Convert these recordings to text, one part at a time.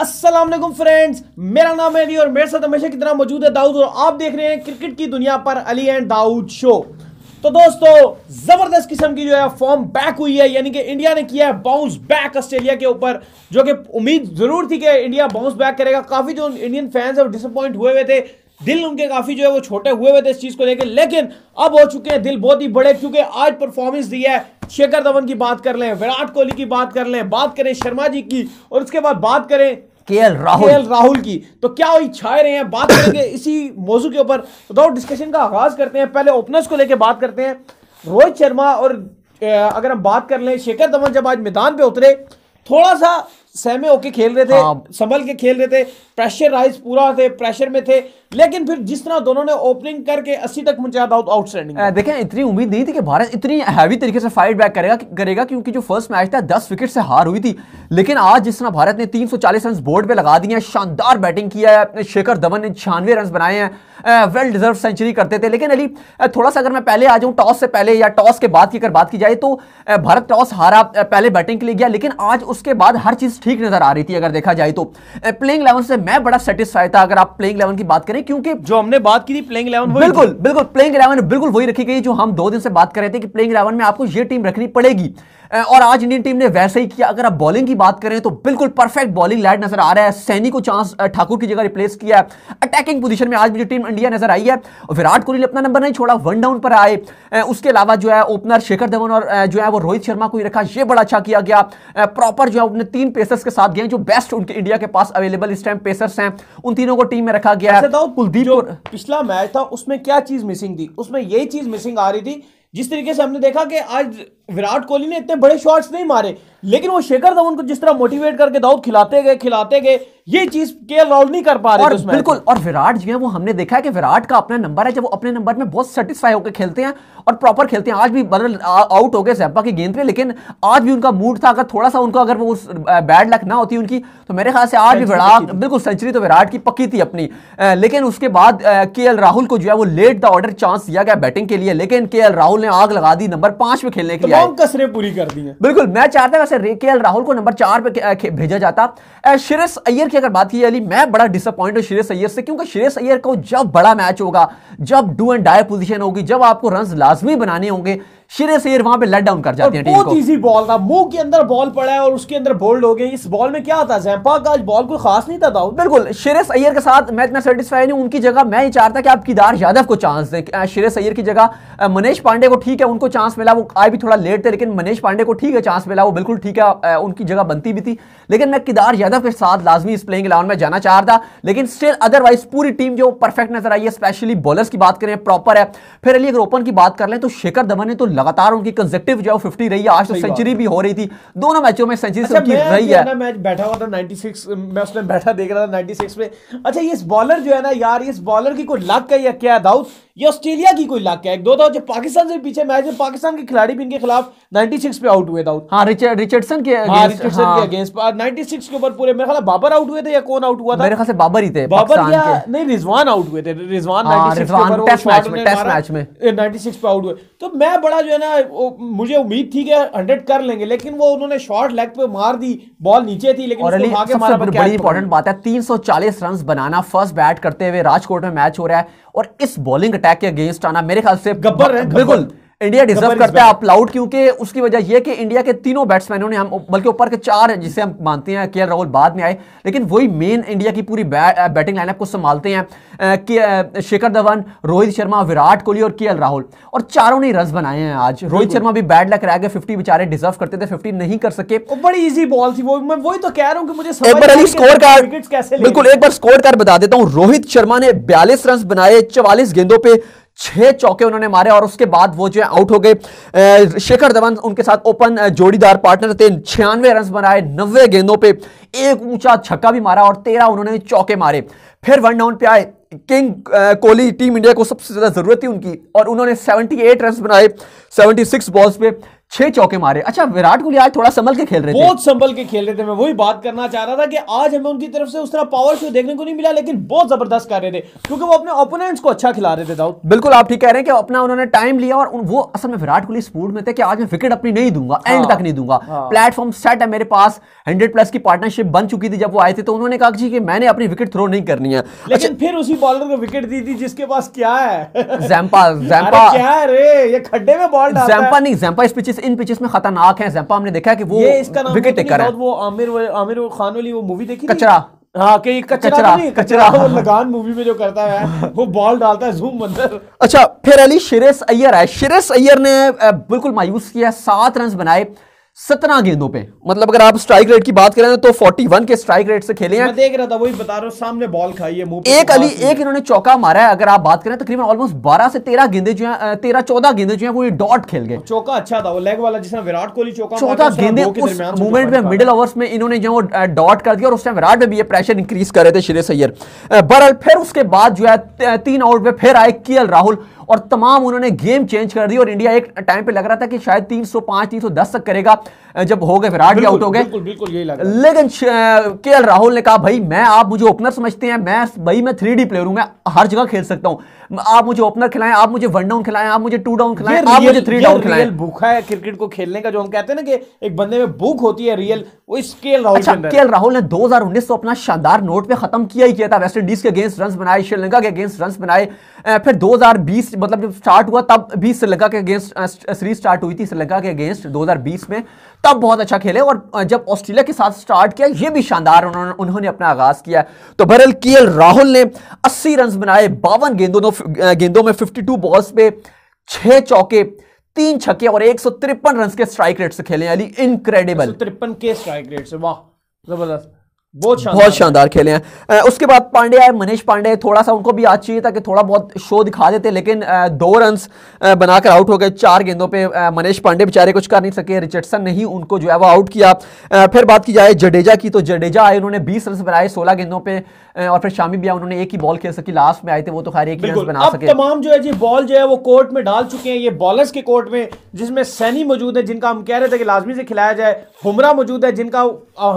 Aslam friends मेरा नाम है अली और मेरे साथ हमेशा की तरह मौजूद है दाऊद और आप देख रहे हैं क्रिकेट की दुनिया पर अली एंड दाऊद शो तो दोस्तों जबरदस्त किस्म की जो है फॉर्म बैक हुई है यानी कि इंडिया ने किया है बाउंस बैक ऑस्ट्रेलिया के ऊपर जो कि उम्मीद जरूर थी कि इंडिया बाउंस बैक करेगा काफी जो इंडियन फैंस है डिसअपॉइंट हुए हुए थे दिल उनके काफी जो है वो छोटे हुए हुए थे इस चीज को लेकर लेकिन अब हो चुके हैं दिल बहुत ही बड़े क्योंकि आज परफॉर्मेंस दी है शेखर धवन की बात कर लें विराट कोहली की बात कर लें बात करें शर्मा जी की और उसके बाद बात करें केएल एल राहुल के एल राहुल की तो क्या वही छाए रहे हैं बात करेंगे इसी मौजू के ऊपर विदाउट डिस्कशन का आगाज करते हैं पहले ओपनर्स को लेकर बात करते हैं रोहित शर्मा और अगर हम बात कर लें शेखर धवन जब आज मैदान पे उतरे थोड़ा सा सहमे होके खेल रहे थे हाँ। संभल के खेल रहे थे प्रेशर राइज पूरा थे प्रेशर में थे लेकिन फिर जिस तरह दोनों ने ओपनिंग करके अस्सी तक पहुंचाया था आउटस्टैंडिंग देखें इतनी उम्मीद नहीं थी कि भारत इतनी हैवी तरीके से फाइट बैक करेगा करेगा क्योंकि जो फर्स्ट मैच था दस विकेट से हार हुई थी लेकिन आज जिस तरह भारत ने तीन रन बोर्ड पर लगा दिए शानदार बैटिंग किया है अपने शेखर धवन ने छियानवे रन बनाए हैं वेल डिजर्व सेंचुरी करते थे लेकिन अली थोड़ा सा अगर मैं पहले आ जाऊँ टॉस से पहले या टॉस के बाद की अगर बात की जाए तो भारत टॉस हारा पहले बैटिंग के लिए गया लेकिन आज उसके बाद हर चीज़ ठीक नजर आ रही थी अगर देखा जाए तो प्लेइंग इलेवन से मैं बड़ा सेटिस्फाई था अगर आप प्लेइंग इलेवन की बात करें क्योंकि जो हमने बात की थी प्लेइंग इलेवन बिल्कुल बिल्कुल प्लेइंग इलेवन बिल्कुल वही रखी गई जो हम दो दिन से बात कर रहे थे कि प्लेइंग इलेवन में आपको ये टीम रखनी पड़ेगी और आज इंडियन टीम ने वैसे ही किया अगर आप बॉलिंग की बात करें तो बिल्कुल परफेक्ट बॉलिंग लाइट नजर आ रहा है सैनी को चांस ठाकुर की जगह रिप्लेस किया है अटैकिंग पोजीशन में आज मुझे टीम इंडिया नजर आई है विराट कोहली ने अपना नंबर नहीं छोड़ा वन डाउन पर आए उसके अलावा जो है ओपनर शेखर धवन और जो है वो रोहित शर्मा को ही रखा ये बड़ा अच्छा किया गया प्रॉपर जो है अपने तीन पेसर्स के साथ गए जो बेस्ट उनके इंडिया के पास अवेलेबल इस टाइम पेसर्स हैं उन तीनों को टीम में रखा गया है अच्छा, तो कुलदीप पिछला मैच था उसमें क्या चीज मिसिंग थी उसमें यही चीज मिसिंग आ रही थी जिस तरीके से हमने देखा कि आज विराट कोहली ने इतने बड़े शॉट्स नहीं मारे लेकिन वो शेखर धवन को जिस तरह मोटिवेट करके दाऊद खिलाते गए खिलाते गए ये चीज के राहुल नहीं कर पा रहे और बिल्कुल और विराट जी है वो हमने देखा है कि विराट का अपना नंबर है जब वो अपने नंबर में बहुत सेटिस्फाई होकर खेलते हैं और प्रॉपर खेलते हैं आज भी बदल मतलब आउट हो गए सैपा की गेंद पे लेकिन आज भी उनका मूड था अगर थोड़ा सा उनका अगर वो उस बैड लक ना होती उनकी तो मेरे ख्याल से आज भी विराट बिल्कुल सेंचुरी तो विराट की पक्की थी अपनी लेकिन उसके बाद के राहुल को जो है वो लेट द ऑर्डर चांस दिया गया बैटिंग के लिए लेकिन के राहुल ने आग लगा दी नंबर पांच में खेलने के लिए तमाम कसरे पूरी कर दी है बिल्कुल मैं चाहता वैसे के एल राहुल को नंबर चार पे भेजा जाता शिरस अयर की अगर बात की अली मैं बड़ा डिसअपॉइंट हूँ शिरस अय्यर से क्योंकि शिरस अयर को जब बड़ा मैच होगा जब डू एंड डाई पोजिशन होगी जब आपको रन लाजमी बनाने होंगे सिरे से वहां पे लेट डाउन कर जाते हैं बहुत इजी बॉल था मुंह के अंदर बॉल पड़ा है और उसके अंदर बोल्ड हो गए इस बॉल में क्या था जैम्पा का आज बॉल कोई खास नहीं था दाऊद बिल्कुल शिरेस अय्यर के साथ मैं इतना सेटिस्फाई नहीं उनकी जगह मैं ये चाहता कि आप किदार यादव को चांस दें शिरेस अय्यर की जगह मनीष पांडे को ठीक है उनको चांस मिला वो आए भी थोड़ा लेट थे लेकिन मनीष पांडे को ठीक है चांस मिला वो बिल्कुल ठीक है उनकी जगह बनती भी थी लेकिन मैं किदार यादव के साथ लाजमी इस प्लेइंग इलेवन में जाना चाह रहा लेकिन स्टिल अदरवाइज पूरी टीम जो परफेक्ट नजर आई है स्पेशली बॉलर की बात करें प्रॉपर है फिर अली अगर ओपन की बात कर लें तो शेखर धवन ने तो लगातार उनकी कंजेक्टिव जो है फिफ्टी रही है आज तो सेंचुरी भी हो रही थी दोनों मैचों में सेंचुरी अच्छा, रही है मैच बैठा हुआ था नाइनटी सिक्स मैं उसमें बैठा देख रहा था सिक्स में अच्छा ये इस बॉलर जो है ना यार इस बॉलर की कोई लक है या क्या दाउट ये ऑस्ट्रेलिया की कोई लाख है एक दो था तो जो पाकिस्तान से पीछे मैच में पाकिस्तान के खिलाड़ी भी इनके खिलाफ 96 पे आउट हुए था हाँ रिचर्डसन के रिचर्डसन हाँ, के अगेंस्ट हाँ। 96 के ऊपर पूरे मेरे ख्याल बाबर आउट हुए थे या कौन आउट हुआ था मेरे ख्याल से बाबर ही थे बाबर या नहीं रिजवान आउट हुए थे रिजवान मैच हाँ, में पे आउट हुए तो मैं बड़ा जो है ना मुझे उम्मीद थी कि हंड्रेड कर लेंगे लेकिन वो उन्होंने शॉर्ट लेग पे मार दी बॉल नीचे थी लेकिन बड़ी इंपॉर्टेंट बात है 340 रन बनाना फर्स्ट बैट करते हुए राजकोट में मैच हो रहा है और इस बॉलिंग अटैक अटैक के अगेंस्ट आना मेरे ख्याल से गब्बर है बिल्कुल इंडिया डिजर्व करता है आप लाउड क्योंकि उसकी वजह यह कि इंडिया के तीनों बैट्समैनों ने हम बल्कि ऊपर के चार जिसे हम मानते हैं के राहुल बाद में आए लेकिन वही मेन इंडिया की पूरी बै, बैटिंग लाइनअप को संभालते हैं कि शेखर धवन रोहित शर्मा विराट कोहली और के राहुल और चारों ने रन बनाए हैं आज रोहित शर्मा भी बैड लग रहा है फिफ्टी बेचारे डिजर्व करते थे फिफ्टी नहीं कर सके बड़ी इजी बॉल थी वो मैं वही तो कह रहा हूँ मुझे एक बार स्कोर कार्ड बिल्कुल एक बार स्कोर कार्ड बता देता हूँ रोहित शर्मा ने बयालीस रन बनाए चवालीस गेंदों पर छह चौके उन्होंने मारे और उसके बाद वो जो है आउट हो गए शेखर धवन उनके साथ ओपन जोड़ीदार पार्टनर थे छियानवे रन बनाए नब्बे गेंदों पर एक ऊंचा छक्का भी मारा और तेरह उन्होंने चौके मारे फिर वन डाउन पे आए किंग कोहली टीम इंडिया को सबसे ज़्यादा ज़रूरत थी उनकी और उन्होंने 78 रन बनाए 76 बॉल्स पे छह चौके मारे अच्छा विराट कोहली आज थोड़ा संभल के खेल रहे थे बहुत संभल के खेल रहे थे मैं वही बात करना चाह रहा था कि आज हमें उनकी तरफ से उस तरह पावर शो देखने को नहीं मिला लेकिन बहुत जबरदस्त कर रहे थे क्योंकि वो अपने ओपोनेंट्स को अच्छा खिला रहे थे दाऊद बिल्कुल आप ठीक कह रहे हैं कि अपना उन्होंने टाइम लिया और वो असल में विराट कोहली स्पूड में थे कि आज मैं विकेट अपनी नहीं दूंगा एंड हाँ, तक नहीं दूंगा प्लेटफॉर्म हाँ। सेट है मेरे पास हंड्रेड प्लस की पार्टनरशिप बन चुकी थी जब वो आए थे तो उन्होंने कहा जी कि मैंने अपनी विकेट थ्रो नहीं करनी है लेकिन अच्छा फिर उसी बॉलर को विकेट दी थी जिसके पास क्या है जैम्पा जैम्पा क्या रे ये खड्डे में बॉल जैम्पा नहीं जैम्पा इस पिच इन पिचेस में खतरनाक है जैम्पा हमने देखा कि वो विकेट टेकर है वो आमिर आमिर खान वाली वो मूवी देखी कचरा हाँ कि तो कचरा कचरा, वो लगान मूवी में जो करता है वो बॉल डालता है जूम अंदर अच्छा फिर अली अय्यर है अय्यर ने बिल्कुल मायूस किया सात रन बनाए सत्रह गेंदों पे मतलब अगर आप स्ट्राइक रेट की बात करें तो 41 के स्ट्राइक रेट से खेले हैं मैं देख रहा था वही बता रहा हूँ सामने बॉल खाई है एक अली एक इन्होंने चौका मारा है अगर आप बात करें तकरीबन ऑलमोस्ट 12 से 13 गेंदे जो हैं तेरह चौदह गेंदे जो हैं वो ये डॉट खेल गए चौका अच्छा था वो लेग वाला जिसने विराट कोहली चौका चौदह गेंदे मूवमेंट में मिडिल ओवर्स में इन्होंने जो डॉट कर दिया और उस टाइम विराट में भी ये प्रेशर इंक्रीज कर रहे थे श्रेय सैयर बहरहाल फिर उसके बाद जो है तीन आउट में फिर आए के राहुल और तमाम उन्होंने गेम चेंज कर दी और इंडिया एक टाइम पे लग रहा था कि शायद 305 310 तक करेगा जब हो गए फिर आठ आउट हो गए लेकिन के राहुल ने कहा भाई मैं आप मुझे ओपनर समझते हैं मैं भाई मैं थ्री प्लेयर हूं मैं हर जगह खेल सकता हूं आप मुझे ओपनर खिलाएं आप मुझे वन डाउन खिलाएं आप मुझे टू डाउन खिलाएं आप मुझे थ्री डाउन खिलाएं भूखा है क्रिकेट को खेलने का जो हम कहते हैं ना कि एक बंदे में भूख होती है रियल वो स्केल राहुल अच्छा, केएल राहुल ने 2019 को अपना शानदार नोट पे खत्म किया ही किया था वेस्ट इंडीज के अगेंस्ट रन बनाए श्रीलंका के अगेंस्ट रन बनाए फिर 2020 मतलब जब स्टार्ट हुआ तब भी श्रीलंका के अगेंस्ट सीरीज स्टार्ट हुई थी श्रीलंका के अगेंस्ट 2020 में तब बहुत अच्छा खेले और जब ऑस्ट्रेलिया के साथ स्टार्ट किया ये भी शानदार उन्होंने अपना आगाज किया तो बहरल के राहुल ने अस्सी रन बनाए बावन गेंदों गेंदों में 52 बॉल्स पे छह चौके तीन छक्के और एक सौ तिरपन रन के स्ट्राइक रेट से खेले यानी इनक्रेडिबल तिरपन के स्ट्राइक रेट से वाह जबरदस्त बहुत शानदार खेले हैं उसके बाद पांडे आए मनीष पांडे थोड़ा सा उनको भी आज चाहिए था कि थोड़ा बहुत शो दिखा देते लेकिन दो रन बनाकर आउट हो गए चार गेंदों पे मनीष पांडे बेचारे कुछ कर नहीं सके रिचर्डसन ने ही उनको जो है वो आउट किया फिर बात की जाए जडेजा की तो जडेजा आए उन्होंने बीस रन बनाए सोलह गेंदों पे और फिर शामी भी आए उन्होंने एक ही बॉल खेल सकी लास्ट में आए थे वो तो खैर एक ही रन बना सके तमाम जो है जी बॉल जो है वो कोर्ट में डाल चुके हैं ये बॉलर्स के कोर्ट में जिसमें सैनी मौजूद है जिनका हम कह रहे थे कि लाजमी से खिलाया जाए हुमरा मौजूद है जिनका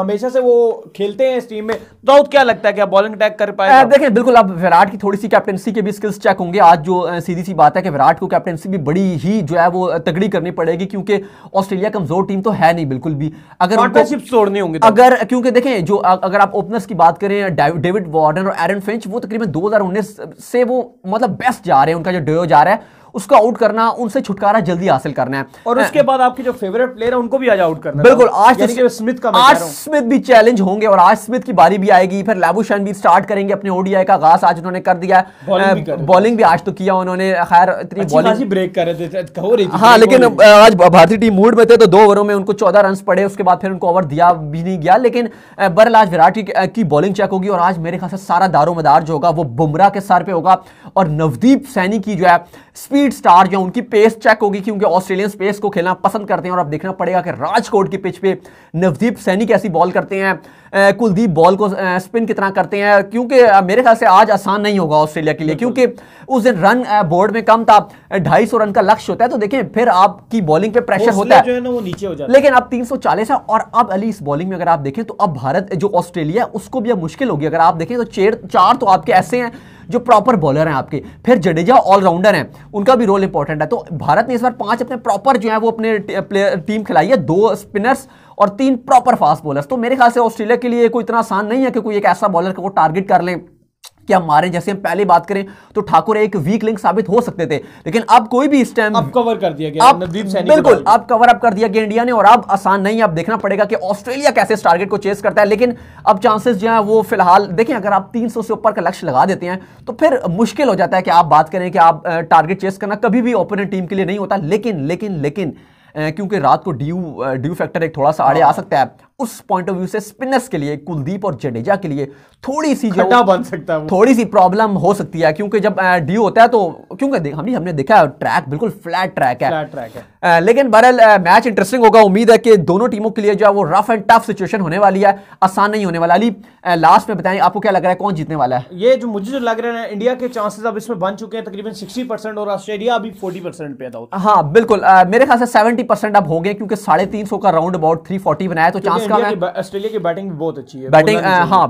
हमेशा से वो खेलते हैं हैं इस टीम में दाऊद क्या लगता है क्या बॉलिंग अटैक कर पाए देखिए बिल्कुल अब विराट की थोड़ी सी कैप्टनसी के भी स्किल्स चेक होंगे आज जो सीधी सी बात है कि विराट को कैप्टनसी भी बड़ी ही जो है वो तगड़ी करनी पड़ेगी क्योंकि ऑस्ट्रेलिया कमजोर टीम तो है नहीं बिल्कुल भी अगर पार्टनरशिप तोड़ने होंगे तो। अगर क्योंकि देखें जो अगर आप ओपनर्स की बात करें डेविड वार्डन और एरन फिंच वो तकरीबन दो से वो मतलब बेस्ट जा रहे हैं उनका जो डो जा रहा है उसको आउट करना उनसे छुटकारा जल्दी हासिल करना है और उसके बाद आपके जो फेवरेट प्लेयर है उनको भी आज आउट करना बिल्कुल मतलब आज तो स्मिथ का आज स्मिथ भी चैलेंज होंगे और आज स्मिथ की बारी भी आएगी फिर लेबूशन भी स्टार्ट करेंगे अपने ओडीआई का घास आज उन्होंने कर दिया बॉलिंग भी आज तो किया उन्होंने खैर इतनी बॉलिंग ब्रेक कर रहे थे हाँ लेकिन आज भारतीय टीम मूड में थे तो दो ओवरों में उनको चौदह रन पड़े उसके बाद फिर उनको ओवर दिया भी नहीं गया लेकिन बरल आज विराट की बॉलिंग चेक होगी और आज मेरे ख्याल से सारा मदार जो होगा वो बुमराह के सर पे होगा और नवदीप सैनी की जो है स्पीड स्पीड स्टार जो उनकी पेस चेक होगी क्योंकि ऑस्ट्रेलियन पेस को खेलना पसंद करते हैं और अब देखना पड़ेगा कि राजकोट की पिच पे नवदीप सैनी कैसी बॉल करते हैं कुलदीप बॉल को स्पिन कितना करते हैं क्योंकि मेरे ख्याल से आज आसान नहीं होगा ऑस्ट्रेलिया के लिए क्योंकि उस दिन रन बोर्ड में कम था ढाई रन का लक्ष्य होता है तो देखें फिर आपकी बॉलिंग पे प्रेशर होता है वो नीचे हो जाता लेकिन अब तीन है और अब अली इस बॉलिंग में अगर आप देखें तो अब भारत जो ऑस्ट्रेलिया उसको भी अब मुश्किल होगी अगर आप देखें तो चार तो आपके ऐसे हैं जो प्रॉपर बॉलर हैं आपके फिर जडेजा ऑलराउंडर हैं उनका भी रोल इंपॉर्टेंट है तो भारत ने इस बार पांच अपने प्रॉपर जो है वो अपने प्लेयर टीम खिलाई है दो स्पिनर्स और तीन प्रॉपर फास्ट बॉलर्स तो मेरे ख्याल से ऑस्ट्रेलिया के लिए कोई इतना आसान नहीं है कि कोई एक ऐसा बॉलर को टारगेट कर लें कि हमारे जैसे हम पहले बात करें तो ठाकुर एक वीक लिंक साबित हो सकते थे लेकिन अब कोई भी इस टाइम अब कवर कर दिया गया सैनी बिल्कुल अब कवर अप कर दिया गया इंडिया ने और अब आसान नहीं अब देखना पड़ेगा कि ऑस्ट्रेलिया कैसे इस टारगेट को चेस करता है लेकिन अब चांसेस जो है वो फिलहाल देखें अगर आप तीन से ऊपर का लक्ष्य लगा देते हैं तो फिर मुश्किल हो जाता है कि आप बात करें कि आप टारगेट चेस करना कभी भी ओपोनेंट टीम के लिए नहीं होता लेकिन लेकिन लेकिन क्योंकि रात को ड्यू ड्यू फैक्टर एक थोड़ा सा आड़े आ हाँ। सकता है उस पॉइंट ऑफ व्यू से स्पिनर्स के लिए कुलदीप और जडेजा के लिए थोड़ी सी जो बन सकता है थोड़ी सी प्रॉब्लम हो सकती है क्योंकि जब डी होता है तो क्योंकि हमने हमने देखा ट्रैक बिल्कुल फ्लैट ट्रैक है फ्लैट ट्रैक है आ, लेकिन बहरहाल मैच इंटरेस्टिंग होगा उम्मीद है कि दोनों टीमों के लिए जो है वो रफ एंड टफ सिचुएशन होने वाली है आसान नहीं होने वाला अली लास्ट में बताएं आपको क्या लग रहा है कौन जीतने वाला है ये जो मुझे जो लग रहा है इंडिया के चांसेस अब इसमें बन चुके हैं तकरीबन सिक्सटी परसेंट और ऑस्ट्रेलिया अभी फोर्टी परसेंट पे हाँ बिल्कुल आ, मेरे ख्याल से सेवेंटी अब हो गए क्योंकि साढ़े का राउंड अबाउट थ्री बनाया तो चांस ऑस्ट्रेलिया की बैटिंग भी बहुत अच्छी है बैटिंग हाँ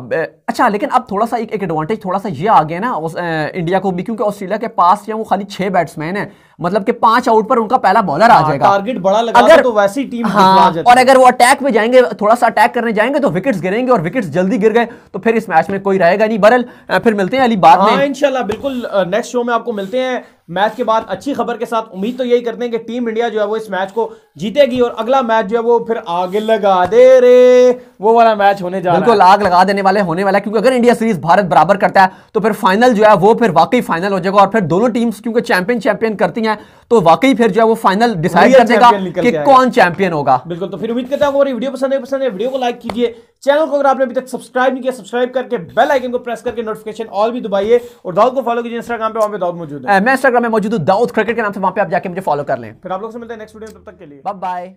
अच्छा लेकिन अब थोड़ा सा एक एडवांटेज थोड़ा सा ये आ गया ना इंडिया को भी क्योंकि ऑस्ट्रेलिया के पास या वो खाली छह बैट्समैन है मतलब कि पांच आउट पर उनका पहला बॉलर आ हाँ, जाएगा टारगेट बड़ा लगा तो अगर तो वैसी टीम हाँ, और अगर वो अटैक में जाएंगे थोड़ा सा अटैक करने जाएंगे तो विकेट्स गिरेंगे और विकेट्स जल्दी गिर गए तो फिर इस मैच में कोई रहेगा नहीं बरल फिर मिलते हैं अली बात हाँ, में इंशाल्लाह बिल्कुल नेक्स्ट शो में आपको मिलते हैं मैच के बाद अच्छी खबर के साथ उम्मीद तो यही करते हैं कि टीम इंडिया जो है वो इस मैच को जीतेगी और अगला मैच जो है वो फिर आगे लगा दे रे वो वाला मैच होने जा बिल्कुल आग लगा देने वाले होने वाला है क्योंकि अगर इंडिया सीरीज भारत बराबर करता है तो फिर फाइनल जो है वो फिर वाकई फाइनल हो जाएगा और फिर दोनों टीम्स क्योंकि चैंपियन चैंपियन करती हैं है तो वाकई फिर जो है वो फाइनल डिसाइड कर देगा कि कौन चैंपियन होगा बिल्कुल तो फिर उम्मीद करता हूं हमारी वीडियो पसंद है पसंद है वीडियो को लाइक कीजिए चैनल को अगर आपने अभी तक सब्सक्राइब नहीं किया सब्सक्राइब करके बेल आइकन को प्रेस करके नोटिफिकेशन ऑल भी दबाइए और दाऊद को फॉलो कीजिए इंस्टाग्राम पे वहां पे दाऊद मौजूद है मैं इंस्टाग्राम में मौजूद हूँ दाऊद क्रिकेट के नाम से वहां पे आप जाके मुझे फॉलो कर लें फिर आप लोग से मिलते हैं नेक्स्ट वीडियो तब तक के लिए बाय